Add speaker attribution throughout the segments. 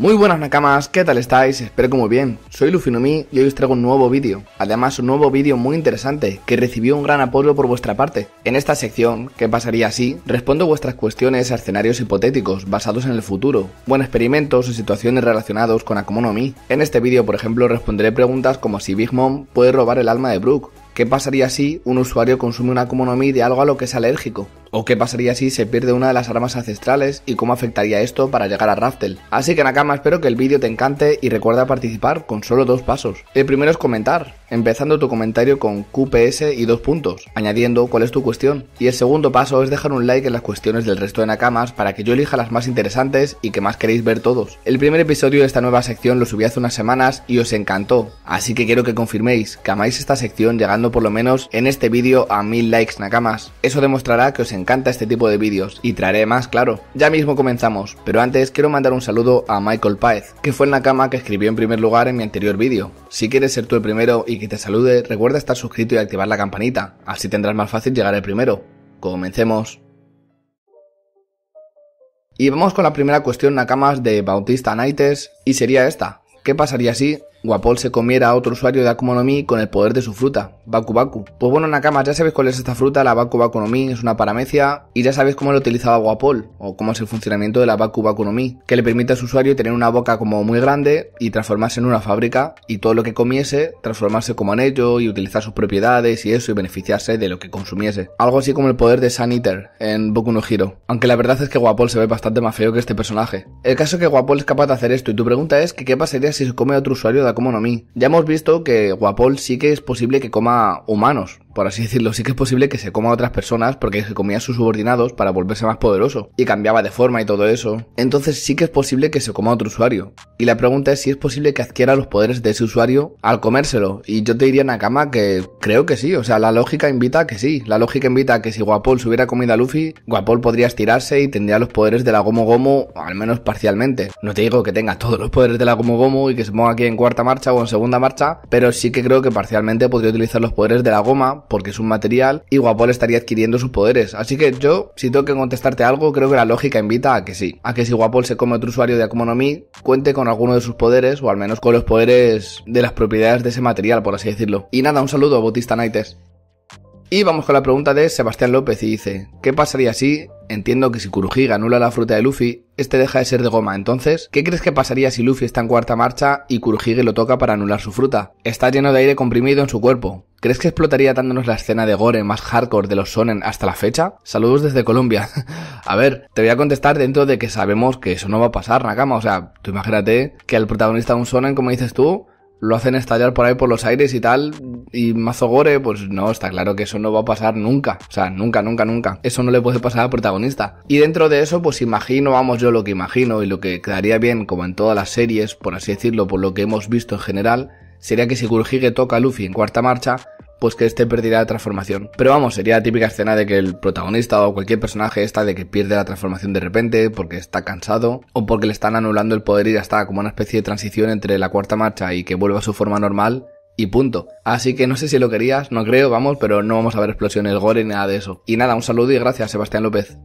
Speaker 1: Muy buenas nakamas, ¿qué tal estáis? Espero que muy bien. Soy Lufinomi y hoy os traigo un nuevo vídeo. Además, un nuevo vídeo muy interesante que recibió un gran apoyo por vuestra parte. En esta sección, ¿Qué pasaría así, respondo vuestras cuestiones a escenarios hipotéticos basados en el futuro, buenos experimentos o situaciones relacionados con Akumonomi. En este vídeo, por ejemplo, responderé preguntas como si Big Mom puede robar el alma de Brooke, ¿Qué pasaría si un usuario consume una Akumonomi de algo a lo que es alérgico? ¿O qué pasaría si se pierde una de las armas ancestrales y cómo afectaría esto para llegar a Raftel? Así que Nakama, espero que el vídeo te encante y recuerda participar con solo dos pasos. El primero es comentar, empezando tu comentario con QPS y dos puntos, añadiendo cuál es tu cuestión. Y el segundo paso es dejar un like en las cuestiones del resto de Nakamas para que yo elija las más interesantes y que más queréis ver todos. El primer episodio de esta nueva sección lo subí hace unas semanas y os encantó, así que quiero que confirméis que amáis esta sección llegando por lo menos en este vídeo a mil likes Nakamas. Eso demostrará que os encanta este tipo de vídeos y traeré más, claro. Ya mismo comenzamos, pero antes quiero mandar un saludo a Michael Paez, que fue el Nakama que escribió en primer lugar en mi anterior vídeo. Si quieres ser tú el primero y que te salude, recuerda estar suscrito y activar la campanita, así tendrás más fácil llegar el primero. Comencemos. Y vamos con la primera cuestión Nakamas de Bautista Naites, y sería esta. ¿Qué pasaría si Guapol se comiera a otro usuario de Mi con el poder de su fruta, Baku Baku. Pues bueno, Nakama, ya sabes cuál es esta fruta, la Baku Baku no Mi, es una paramecia, y ya sabes cómo lo utilizaba Guapol, o cómo es el funcionamiento de la Baku Baku no Mi, que le permite a su usuario tener una boca como muy grande y transformarse en una fábrica, y todo lo que comiese, transformarse como en y utilizar sus propiedades y eso, y beneficiarse de lo que consumiese. Algo así como el poder de San Eater en Boku no Hero. Aunque la verdad es que Guapol se ve bastante más feo que este personaje. El caso es que Wapol es capaz de hacer esto, y tu pregunta es que qué pasaría si se come a otro usuario de como no Ya hemos visto que Guapol sí que es posible que coma humanos, por así decirlo, sí que es posible que se coma a otras personas porque se comía a sus subordinados para volverse más poderoso y cambiaba de forma y todo eso. Entonces sí que es posible que se coma a otro usuario. Y la pregunta es si es posible que adquiera los poderes de ese usuario al comérselo. Y yo te diría Nakama que creo que sí, o sea, la lógica invita a que sí. La lógica invita a que si Guapol se hubiera comido a Luffy, Guapol podría estirarse y tendría los poderes de la Gomo Gomo, al menos parcialmente. No te digo que tenga todos los poderes de la Gomo Gomo y que se ponga aquí en cuarta marcha o en segunda marcha, pero sí que creo que parcialmente podría utilizar los poderes de la goma porque es un material y Guapol estaría adquiriendo sus poderes. Así que yo, si tengo que contestarte algo, creo que la lógica invita a que sí. A que si Guapol se come otro usuario de Akuma cuente con alguno de sus poderes o al menos con los poderes de las propiedades de ese material, por así decirlo. Y nada, un saludo, Bautista Naites. Y vamos con la pregunta de Sebastián López y dice, ¿qué pasaría si Entiendo que si Kurohige anula la fruta de Luffy, este deja de ser de goma. Entonces, ¿qué crees que pasaría si Luffy está en cuarta marcha y Kuruhige lo toca para anular su fruta? Está lleno de aire comprimido en su cuerpo. ¿Crees que explotaría dándonos la escena de gore más hardcore de los sonen hasta la fecha? Saludos desde Colombia. a ver, te voy a contestar dentro de que sabemos que eso no va a pasar, Nakama. O sea, tú imagínate que al protagonista de un sonen, como dices tú, lo hacen estallar por ahí por los aires y tal, y Mazogore, pues no, está claro que eso no va a pasar nunca. O sea, nunca, nunca, nunca. Eso no le puede pasar al protagonista. Y dentro de eso, pues imagino, vamos, yo lo que imagino y lo que quedaría bien, como en todas las series, por así decirlo, por lo que hemos visto en general, sería que si que toca a Luffy en cuarta marcha, pues que este perderá la transformación. Pero vamos, sería la típica escena de que el protagonista o cualquier personaje está de que pierde la transformación de repente porque está cansado o porque le están anulando el poder y ya está, como una especie de transición entre la cuarta marcha y que vuelva a su forma normal y punto. Así que no sé si lo querías, no creo, vamos, pero no vamos a ver explosiones gore ni nada de eso. Y nada, un saludo y gracias, Sebastián López.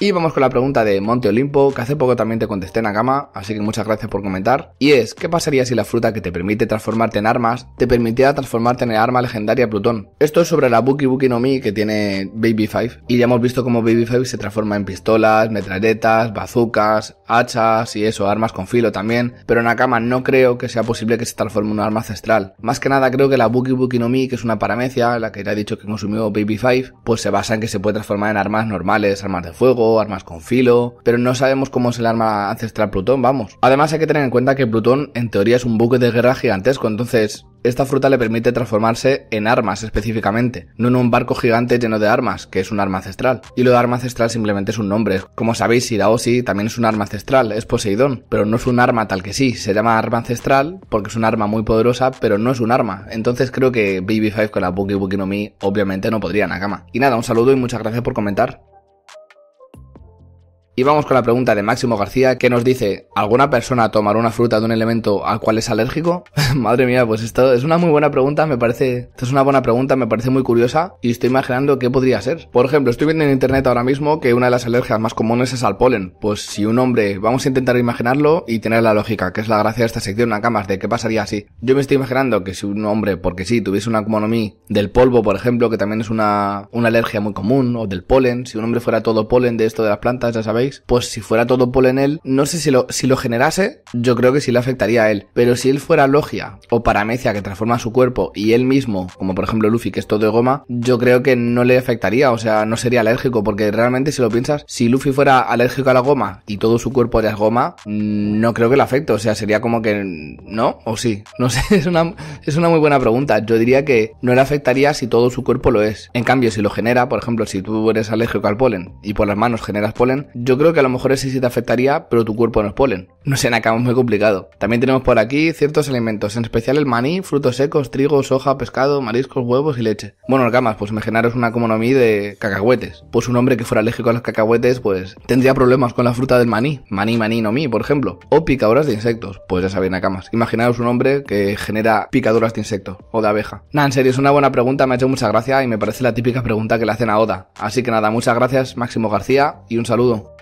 Speaker 1: Y vamos con la pregunta de Monte Olimpo, que hace poco también te contesté en así que muchas gracias por comentar. Y es, ¿qué pasaría si la fruta que te permite transformarte en armas te permitiera transformarte en el arma legendaria Plutón? Esto es sobre la Buki Buki no Mi que tiene Baby Five, y ya hemos visto cómo Baby Five se transforma en pistolas, metralletas, bazucas, hachas y eso, armas con filo también, pero en no creo que sea posible que se transforme en un arma ancestral. Más que nada creo que la Buki Buki no Mi, que es una paramecia, la que ya he dicho que consumió Baby Five, pues se basa en que se puede transformar en armas normales, armas de fuego, armas con filo, pero no sabemos cómo es el arma ancestral Plutón, vamos. Además hay que tener en cuenta que Plutón en teoría es un buque de guerra gigantesco, entonces esta fruta le permite transformarse en armas específicamente, no en un barco gigante lleno de armas, que es un arma ancestral. Y lo de arma ancestral simplemente es un nombre. Como sabéis, Iraosi también es un arma ancestral, es Poseidón, pero no es un arma tal que sí. Se llama arma ancestral porque es un arma muy poderosa, pero no es un arma. Entonces creo que BB5 con la Buki Buki no Mi obviamente no podría Nakama. Y nada, un saludo y muchas gracias por comentar. Y vamos con la pregunta de Máximo García que nos dice, ¿alguna persona tomará una fruta de un elemento al cual es alérgico? Madre mía, pues esto es una muy buena pregunta, me parece, esto es una buena pregunta, me parece muy curiosa y estoy imaginando qué podría ser. Por ejemplo, estoy viendo en internet ahora mismo que una de las alergias más comunes es al polen. Pues si un hombre, vamos a intentar imaginarlo y tener la lógica, que es la gracia de esta sección a camas de qué pasaría así. Yo me estoy imaginando que si un hombre, porque sí, tuviese una monomí del polvo, por ejemplo, que también es una, una alergia muy común, o del polen, si un hombre fuera todo polen de esto de las plantas, ya sabéis, pues si fuera todo polen él no sé si lo, si lo generase, yo creo que sí le afectaría a él. Pero si él fuera Logia o Paramecia que transforma su cuerpo y él mismo, como por ejemplo Luffy que es todo de goma, yo creo que no le afectaría, o sea, no sería alérgico, porque realmente si lo piensas, si Luffy fuera alérgico a la goma y todo su cuerpo era goma, mm, no creo que le afecte, o sea, sería como que no o sí. No sé, es una, es una muy buena pregunta. Yo diría que no le afectaría si todo su cuerpo lo es. En cambio, si lo genera, por ejemplo, si tú eres alérgico al polen y por las manos generas polen, yo creo que a lo mejor ese sí te afectaría, pero tu cuerpo no es polen. No sé, Nakamas, muy complicado. También tenemos por aquí ciertos alimentos, en especial el maní, frutos secos, trigo, soja, pescado, mariscos, huevos y leche. Bueno, Nakamas, pues imaginaros una comonomía de cacahuetes. Pues un hombre que fuera alérgico a los cacahuetes, pues tendría problemas con la fruta del maní. Maní, maní, no por ejemplo. O picaduras de insectos. Pues ya sabéis, Nakamas. Imaginaros un hombre que genera picaduras de insectos o de abeja. Nada, en serio, es una buena pregunta, me ha hecho mucha gracia y me parece la típica pregunta que le hacen a Oda. Así que nada, muchas gracias, Máximo García, y un saludo.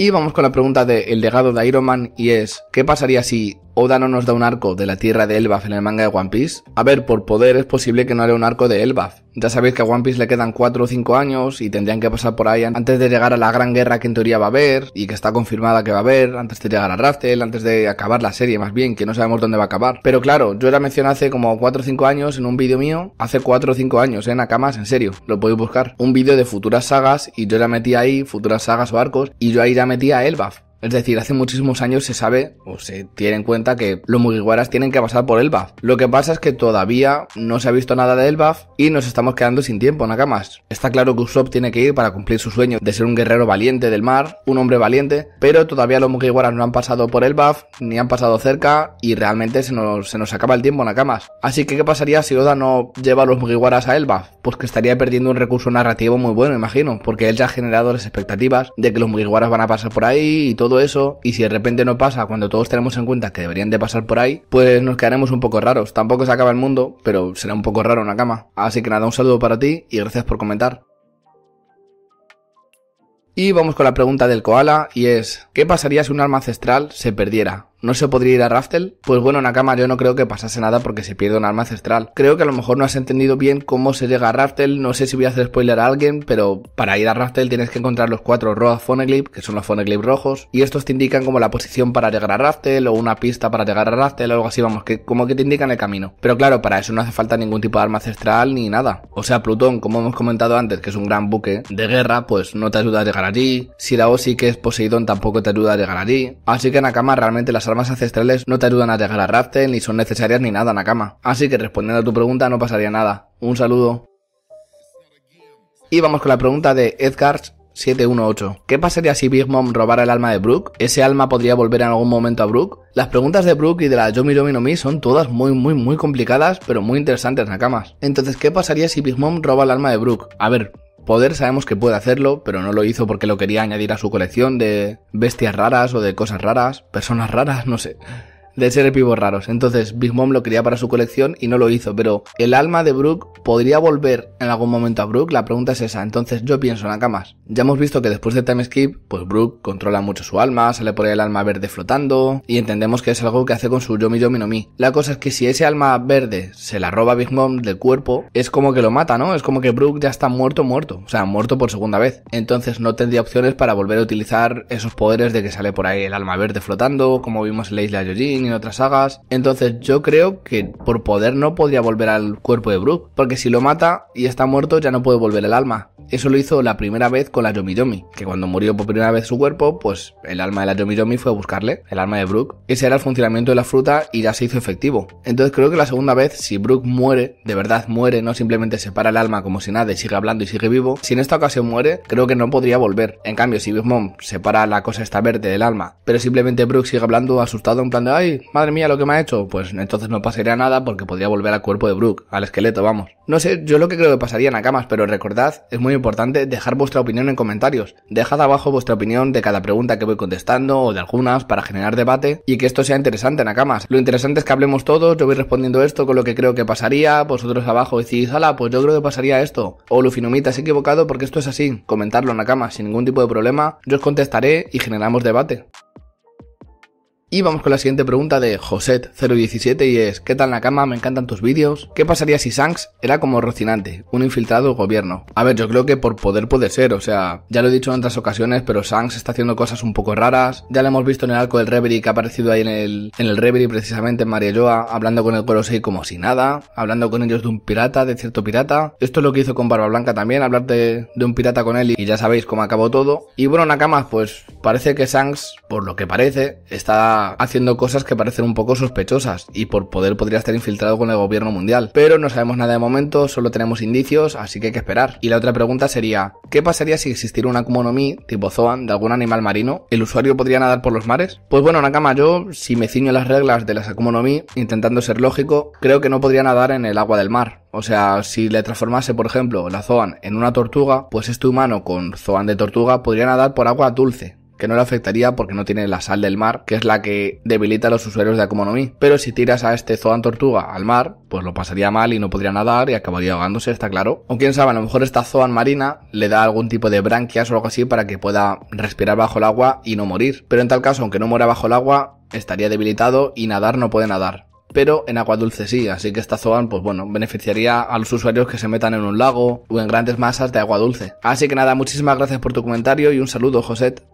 Speaker 1: Y vamos con la pregunta del El legado de Iron Man y es, ¿qué pasaría si Oda no nos da un arco de la tierra de Elbaf en el manga de One Piece. A ver, por poder es posible que no haya un arco de Elbaf. Ya sabéis que a One Piece le quedan 4 o 5 años y tendrían que pasar por ahí antes de llegar a la gran guerra que en teoría va a haber y que está confirmada que va a haber, antes de llegar a Raftel, antes de acabar la serie más bien, que no sabemos dónde va a acabar. Pero claro, yo la mencioné hace como 4 o 5 años en un vídeo mío, hace 4 o 5 años, en ¿eh? Nakamas, en serio, lo podéis buscar. Un vídeo de futuras sagas y yo la metí ahí futuras sagas o arcos y yo ahí ya metí a Elbaf. Es decir, hace muchísimos años se sabe o se tiene en cuenta que los Mugiwaras tienen que pasar por Elbaf Lo que pasa es que todavía no se ha visto nada de Elbaf y nos estamos quedando sin tiempo, Nakamas. Está claro que Usopp tiene que ir para cumplir su sueño de ser un guerrero valiente del mar, un hombre valiente, pero todavía los Mugiwaras no han pasado por Elbaf ni han pasado cerca y realmente se nos, se nos acaba el tiempo, Nakamas. Así que, ¿qué pasaría si Oda no lleva a los Mugiwaras a Elbaf? Pues que estaría perdiendo un recurso narrativo muy bueno, imagino, porque él ya ha generado las expectativas de que los Mugiwaras van a pasar por ahí y todo todo eso y si de repente no pasa cuando todos tenemos en cuenta que deberían de pasar por ahí, pues nos quedaremos un poco raros. Tampoco se acaba el mundo, pero será un poco raro una cama. Así que nada, un saludo para ti y gracias por comentar. Y vamos con la pregunta del koala y es, ¿qué pasaría si un alma ancestral se perdiera? ¿No se podría ir a Raftel? Pues bueno, Nakama, yo no creo que pasase nada porque se pierde un arma ancestral. Creo que a lo mejor no has entendido bien cómo se llega a Raftel, no sé si voy a hacer spoiler a alguien, pero para ir a Raftel tienes que encontrar los cuatro Road Foneglip, que son los Foneglip rojos, y estos te indican como la posición para llegar a Raftel o una pista para llegar a Raftel o algo así, vamos, que como que te indican el camino. Pero claro, para eso no hace falta ningún tipo de arma ancestral ni nada. O sea, Plutón, como hemos comentado antes, que es un gran buque de guerra, pues no te ayuda a llegar allí. la sí que es Poseidón, tampoco te ayuda a llegar allí. Así que Nakama realmente las armas ancestrales no te ayudan a llegar a rapten ni son necesarias ni nada, Nakama. Así que respondiendo a tu pregunta no pasaría nada. Un saludo. Y vamos con la pregunta de Edgars 718. ¿Qué pasaría si Big Mom robara el alma de Brooke? ¿Ese alma podría volver en algún momento a Brooke? Las preguntas de Brooke y de la Yomi Yomi no Mi son todas muy muy muy complicadas, pero muy interesantes, Nakamas. Entonces, ¿qué pasaría si Big Mom roba el alma de Brooke? A ver, poder sabemos que puede hacerlo, pero no lo hizo porque lo quería añadir a su colección de bestias raras o de cosas raras, personas raras, no sé de ser pibos raros. Entonces, Big Mom lo quería para su colección y no lo hizo, pero el alma de Brooke podría volver en algún momento a Brooke, la pregunta es esa. Entonces, yo pienso en Nakamas. Ya hemos visto que después de Time Skip, pues Brooke controla mucho su alma, sale por ahí el alma verde flotando y entendemos que es algo que hace con su Yomi Yomi no Mi. La cosa es que si ese alma verde se la roba Big Mom del cuerpo, es como que lo mata, ¿no? Es como que Brooke ya está muerto, muerto, o sea, muerto por segunda vez. Entonces, no tendría opciones para volver a utilizar esos poderes de que sale por ahí el alma verde flotando, como vimos en la isla Yojin otras sagas. Entonces yo creo que por poder no podría volver al cuerpo de Brooke, porque si lo mata y está muerto ya no puede volver el alma. Eso lo hizo la primera vez con la Yomi Yomi que cuando murió por primera vez su cuerpo, pues el alma de la Yomi fue a buscarle, el alma de Brooke. Ese era el funcionamiento de la fruta y ya se hizo efectivo. Entonces creo que la segunda vez, si Brooke muere, de verdad muere, no simplemente separa el alma como si nada y sigue hablando y sigue vivo, si en esta ocasión muere, creo que no podría volver. En cambio, si Big Mom separa la cosa esta verde del alma, pero simplemente Brooke sigue hablando asustado en plan de, ay, madre mía, lo que me ha hecho, pues entonces no pasaría nada porque podría volver al cuerpo de Brooke, al esqueleto, vamos. No sé, yo lo que creo que pasaría en Nakamas, pero recordad, es muy importante dejar vuestra opinión en comentarios. Dejad abajo vuestra opinión de cada pregunta que voy contestando o de algunas para generar debate y que esto sea interesante, en Nakamas. Lo interesante es que hablemos todos, yo voy respondiendo esto con lo que creo que pasaría, vosotros abajo decís, ala, pues yo creo que pasaría esto. O Lufinomita, es equivocado porque esto es así. Comentarlo, Nakamas, sin ningún tipo de problema, yo os contestaré y generamos debate. Y vamos con la siguiente pregunta de Joset017 y es, ¿qué tal cama? Me encantan tus vídeos. ¿Qué pasaría si Shanks era como Rocinante, un infiltrado gobierno? A ver, yo creo que por poder puede ser, o sea, ya lo he dicho en otras ocasiones, pero Shanks está haciendo cosas un poco raras. Ya lo hemos visto en el arco del Reverie que ha aparecido ahí en el, en el Reverie precisamente en María Joa, hablando con el Gorosei como si nada, hablando con ellos de un pirata, de cierto pirata. Esto es lo que hizo con Barba Blanca también, hablar de, un pirata con él y, ya sabéis cómo acabó todo. Y bueno, Nakama, pues parece que Shanks, por lo que parece, está haciendo cosas que parecen un poco sospechosas y por poder podría estar infiltrado con el gobierno mundial. Pero no sabemos nada de momento, solo tenemos indicios, así que hay que esperar. Y la otra pregunta sería, ¿qué pasaría si existiera una akumonomi tipo Zoan de algún animal marino? ¿El usuario podría nadar por los mares? Pues bueno, Nakama, yo si me ciño las reglas de las Akuma intentando ser lógico, creo que no podría nadar en el agua del mar. O sea, si le transformase, por ejemplo, la Zoan en una tortuga, pues este humano con Zoan de tortuga podría nadar por agua dulce, que no le afectaría porque no tiene la sal del mar, que es la que debilita a los usuarios de Akumonomi. Pero si tiras a este Zoan Tortuga al mar, pues lo pasaría mal y no podría nadar y acabaría ahogándose, está claro. O quién sabe, a lo mejor esta Zoan marina le da algún tipo de branquias o algo así para que pueda respirar bajo el agua y no morir. Pero en tal caso, aunque no muera bajo el agua, estaría debilitado y nadar no puede nadar pero en agua dulce sí, así que esta Zoan, pues bueno, beneficiaría a los usuarios que se metan en un lago o en grandes masas de agua dulce. Así que nada, muchísimas gracias por tu comentario y un saludo, Joset.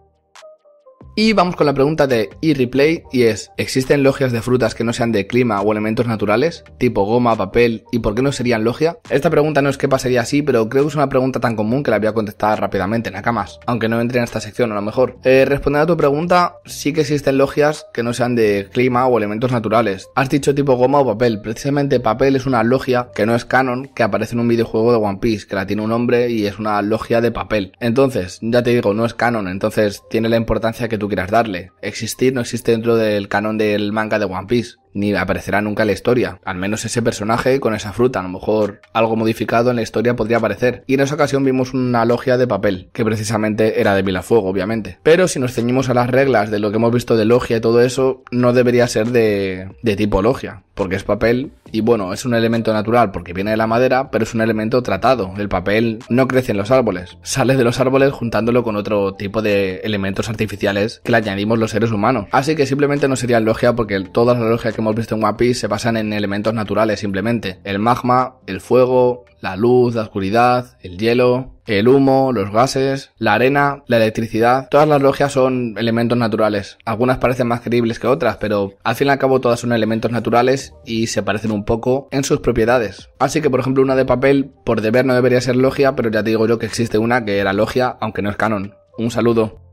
Speaker 1: Y vamos con la pregunta de eReplay y es, ¿existen logias de frutas que no sean de clima o elementos naturales? Tipo goma, papel y por qué no serían logia? Esta pregunta no es que pasaría así, pero creo que es una pregunta tan común que la voy a contestar rápidamente, Nakamas, aunque no entre en esta sección a lo mejor. Responder eh, respondiendo a tu pregunta, sí que existen logias que no sean de clima o elementos naturales. Has dicho tipo goma o papel, precisamente papel es una logia que no es canon, que aparece en un videojuego de One Piece, que la tiene un hombre y es una logia de papel. Entonces, ya te digo, no es canon, entonces tiene la importancia que tú quieras darle. Existir no existe dentro del canon del manga de One Piece ni aparecerá nunca en la historia. Al menos ese personaje con esa fruta, a lo mejor algo modificado en la historia podría aparecer. Y en esa ocasión vimos una logia de papel, que precisamente era de Vilafuego, obviamente. Pero si nos ceñimos a las reglas de lo que hemos visto de logia y todo eso, no debería ser de, tipo logia, porque es papel y bueno, es un elemento natural porque viene de la madera, pero es un elemento tratado. El papel no crece en los árboles, sale de los árboles juntándolo con otro tipo de elementos artificiales que le añadimos los seres humanos. Así que simplemente no sería logia porque toda la logia que hemos visto en One se basan en elementos naturales simplemente. El magma, el fuego, la luz, la oscuridad, el hielo, el humo, los gases, la arena, la electricidad. Todas las logias son elementos naturales. Algunas parecen más creíbles que otras, pero al fin y al cabo todas son elementos naturales y se parecen un poco en sus propiedades. Así que, por ejemplo, una de papel por deber no debería ser logia, pero ya te digo yo que existe una que era logia, aunque no es canon. Un saludo.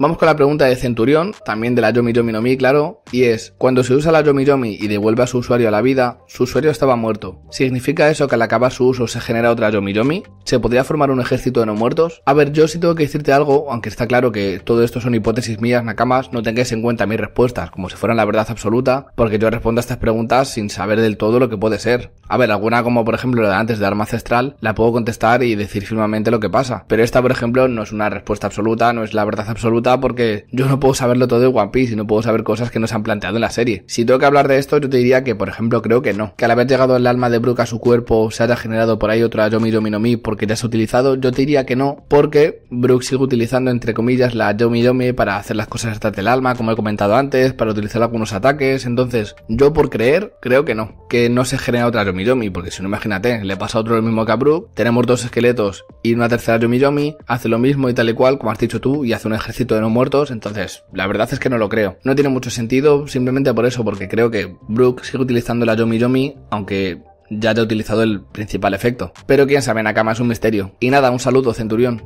Speaker 1: Vamos con la pregunta de Centurión, también de la Yomi Yomi no Mi, claro, y es, cuando se usa la Yomi Yomi y devuelve a su usuario a la vida, su usuario estaba muerto. ¿Significa eso que al acabar su uso se genera otra Yomi Yomi? ¿Se podría formar un ejército de no muertos? A ver, yo sí tengo que decirte algo, aunque está claro que todo esto son hipótesis mías, nakamas, no tengáis en cuenta mis respuestas como si fueran la verdad absoluta, porque yo respondo a estas preguntas sin saber del todo lo que puede ser. A ver, alguna como por ejemplo la de antes de Arma Ancestral, la puedo contestar y decir firmemente lo que pasa, pero esta por ejemplo no es una respuesta absoluta, no es la verdad absoluta, porque yo no puedo saberlo todo de One Piece y no puedo saber cosas que no se han planteado en la serie. Si tengo que hablar de esto, yo te diría que, por ejemplo, creo que no. Que al haber llegado el alma de Brook a su cuerpo, se haya generado por ahí otra Yomi Yomi no Mi porque te has utilizado, yo te diría que no, porque Brook sigue utilizando, entre comillas, la Yomi Yomi para hacer las cosas estas del alma, como he comentado antes, para utilizar algunos ataques. Entonces, yo por creer, creo que no. Que no se genera otra Yomi Yomi, porque si no, imagínate, le pasa a otro lo mismo que a Brooke, tenemos dos esqueletos y una tercera Yomi Yomi, hace lo mismo y tal y cual, como has dicho tú, y hace un ejército no muertos, entonces la verdad es que no lo creo. No tiene mucho sentido simplemente por eso, porque creo que Brooke sigue utilizando la Yomi Yomi, aunque ya ha utilizado el principal efecto. Pero quién sabe, Nakama es un misterio. Y nada, un saludo, Centurión.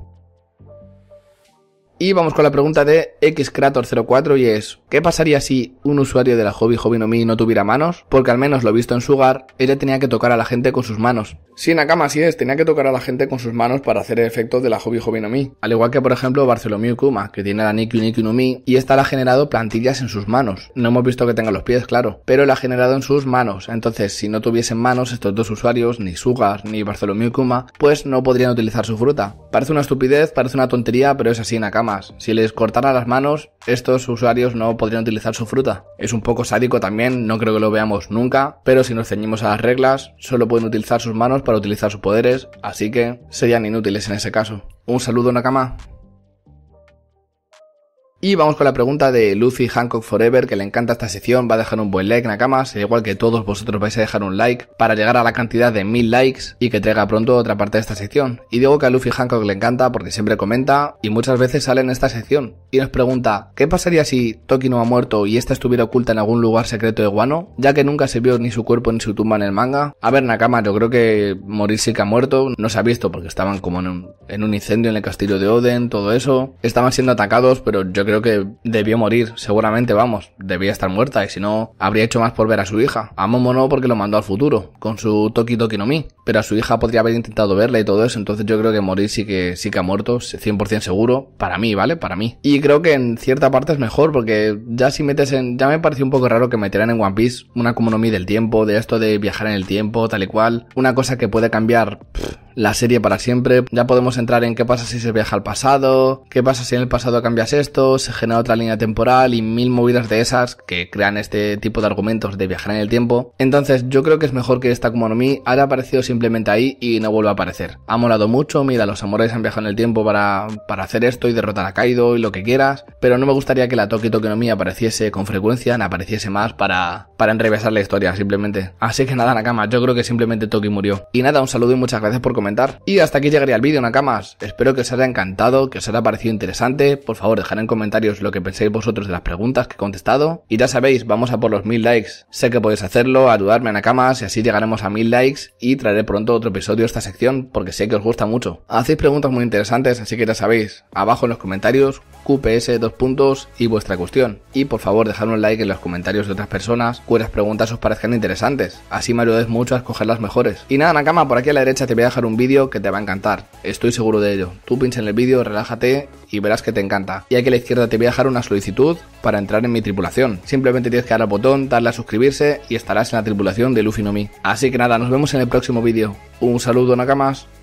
Speaker 1: Y vamos con la pregunta de Xcrator04 y es, ¿qué pasaría si un usuario de la Hobby Hobby no me no tuviera manos? Porque al menos lo visto en su hogar, ella tenía que tocar a la gente con sus manos. Sí, Nakama, sí es, tenía que tocar a la gente con sus manos para hacer el efecto de la Hobby Hobby no me. Al igual que por ejemplo Bartholomew Kuma, que tiene la Niku Niku no Mi, y esta la ha generado plantillas en sus manos. No hemos visto que tenga los pies, claro, pero la ha generado en sus manos. Entonces, si no tuviesen manos estos dos usuarios, ni Sugar ni Bartholomew Kuma, pues no podrían utilizar su fruta. Parece una estupidez, parece una tontería, pero es así, Nakama. Si les cortara las manos, estos usuarios no podrían utilizar su fruta. Es un poco sádico también, no creo que lo veamos nunca, pero si nos ceñimos a las reglas, solo pueden utilizar sus manos para utilizar sus poderes, así que serían inútiles en ese caso. Un saludo Nakama. Y vamos con la pregunta de Luffy Hancock Forever, que le encanta esta sección, va a dejar un buen like, cama al igual que todos vosotros vais a dejar un like para llegar a la cantidad de mil likes y que traiga pronto otra parte de esta sección. Y digo que a Luffy Hancock le encanta porque siempre comenta y muchas veces sale en esta sección y nos pregunta, ¿qué pasaría si Toki no ha muerto y esta estuviera oculta en algún lugar secreto de Guano? Ya que nunca se vio ni su cuerpo ni su tumba en el manga. A ver, Nakama, yo creo que morir sí que ha muerto, no se ha visto porque estaban como en un, en un incendio en el castillo de Oden, todo eso. Estaban siendo atacados, pero yo creo creo que debió morir, seguramente, vamos, debía estar muerta y si no, habría hecho más por ver a su hija. A Momo no porque lo mandó al futuro, con su Toki Toki no Mi, pero a su hija podría haber intentado verla y todo eso, entonces yo creo que morir sí que, sí que ha muerto, 100% seguro, para mí, ¿vale? Para mí. Y creo que en cierta parte es mejor porque ya si metes en, ya me pareció un poco raro que metieran en One Piece una mi del tiempo, de esto de viajar en el tiempo, tal y cual, una cosa que puede cambiar la serie para siempre. Ya podemos entrar en qué pasa si se viaja al pasado, qué pasa si en el pasado cambias esto, se genera otra línea temporal y mil movidas de esas que crean este tipo de argumentos de viajar en el tiempo. Entonces yo creo que es mejor que esta Mi haya aparecido simplemente ahí y no vuelva a aparecer. Ha molado mucho, mira, los amores han viajado en el tiempo para, para hacer esto y derrotar a Kaido y lo que quieras, pero no me gustaría que la Toki Mi apareciese con frecuencia, no apareciese más para, para enrevesar la historia simplemente. Así que nada, Nakama, yo creo que simplemente Toki murió. Y nada, un saludo y muchas gracias por comentar. Y hasta aquí llegaría el vídeo, Nakamas. Espero que os haya encantado, que os haya parecido interesante. Por favor, dejad en comentarios lo que pensáis vosotros de las preguntas que he contestado. Y ya sabéis, vamos a por los mil likes. Sé que podéis hacerlo, ayudarme Nakamas y así llegaremos a mil likes y traeré pronto otro episodio de esta sección porque sé que os gusta mucho. Hacéis preguntas muy interesantes, así que ya sabéis, abajo en los comentarios, QPS, dos puntos y vuestra cuestión. Y por favor, dejad un like en los comentarios de otras personas cuyas preguntas os parezcan interesantes. Así me ayudáis mucho a escoger las mejores. Y nada, Nakama, por aquí a la derecha te voy a dejar un vídeo que te va a encantar. Estoy seguro de ello. Tú pincha en el vídeo, relájate y verás que te encanta. Y aquí a la izquierda te voy a dejar una solicitud para entrar en mi tripulación. Simplemente tienes que dar al botón, darle a suscribirse y estarás en la tripulación de Luffy no Mi. Así que nada, nos vemos en el próximo vídeo. Un saludo, Nakamas.